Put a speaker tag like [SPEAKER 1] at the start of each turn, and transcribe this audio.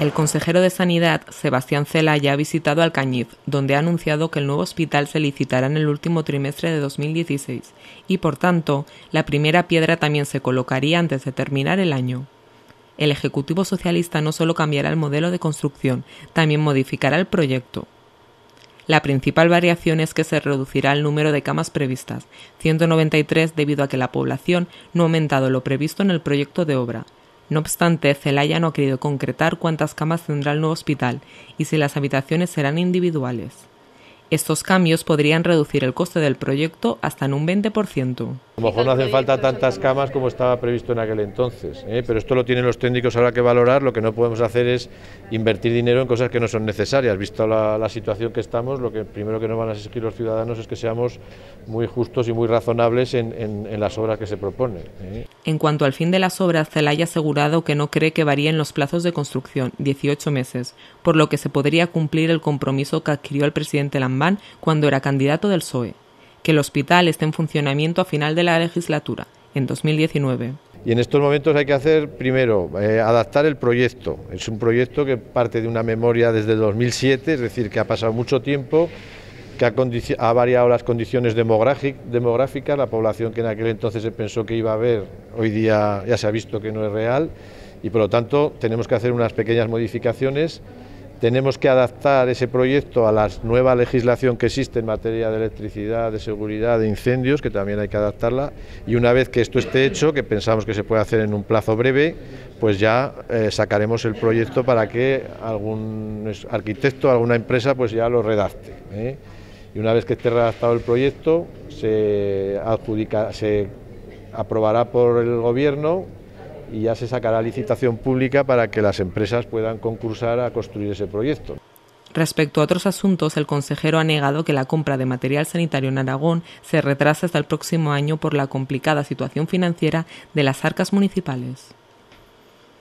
[SPEAKER 1] El consejero de Sanidad, Sebastián ya ha visitado Alcañiz, donde ha anunciado que el nuevo hospital se licitará en el último trimestre de 2016 y, por tanto, la primera piedra también se colocaría antes de terminar el año. El Ejecutivo Socialista no solo cambiará el modelo de construcción, también modificará el proyecto. La principal variación es que se reducirá el número de camas previstas, 193 debido a que la población no ha aumentado lo previsto en el proyecto de obra, no obstante, Celaya no ha querido concretar cuántas camas tendrá el nuevo hospital y si las habitaciones serán individuales. Estos cambios podrían reducir el coste del proyecto hasta en un 20%.
[SPEAKER 2] A lo mejor no hacen falta tantas camas como estaba previsto en aquel entonces, ¿eh? pero esto lo tienen los técnicos ahora que valorar, lo que no podemos hacer es invertir dinero en cosas que no son necesarias. Visto la, situación que estamos, lo que primero que nos van a exigir los ciudadanos es que seamos muy justos y muy razonables en, las obras que se proponen. ¿eh?
[SPEAKER 1] En cuanto al fin de las obras, Zelaya ha asegurado que no cree que varíen los plazos de construcción, 18 meses, por lo que se podría cumplir el compromiso que adquirió el presidente Lambán cuando era candidato del PSOE que el hospital esté en funcionamiento a final de la legislatura, en 2019.
[SPEAKER 2] Y en estos momentos hay que hacer, primero, eh, adaptar el proyecto. Es un proyecto que parte de una memoria desde 2007, es decir, que ha pasado mucho tiempo, que ha, ha variado las condiciones demográficas, la población que en aquel entonces se pensó que iba a haber, hoy día ya se ha visto que no es real, y por lo tanto tenemos que hacer unas pequeñas modificaciones tenemos que adaptar ese proyecto a la nueva legislación que existe en materia de electricidad, de seguridad, de incendios, que también hay que adaptarla. Y una vez que esto esté hecho, que pensamos que se puede hacer en un plazo breve, pues ya eh, sacaremos el proyecto para que algún arquitecto, alguna empresa, pues ya lo redacte. ¿eh? Y una vez que esté redactado el proyecto, se, adjudica, se aprobará por el Gobierno y ya se sacará licitación pública para que las empresas puedan concursar a construir ese proyecto.
[SPEAKER 1] Respecto a otros asuntos, el consejero ha negado que la compra de material sanitario en Aragón se retrase hasta el próximo año por la complicada situación financiera de las arcas municipales.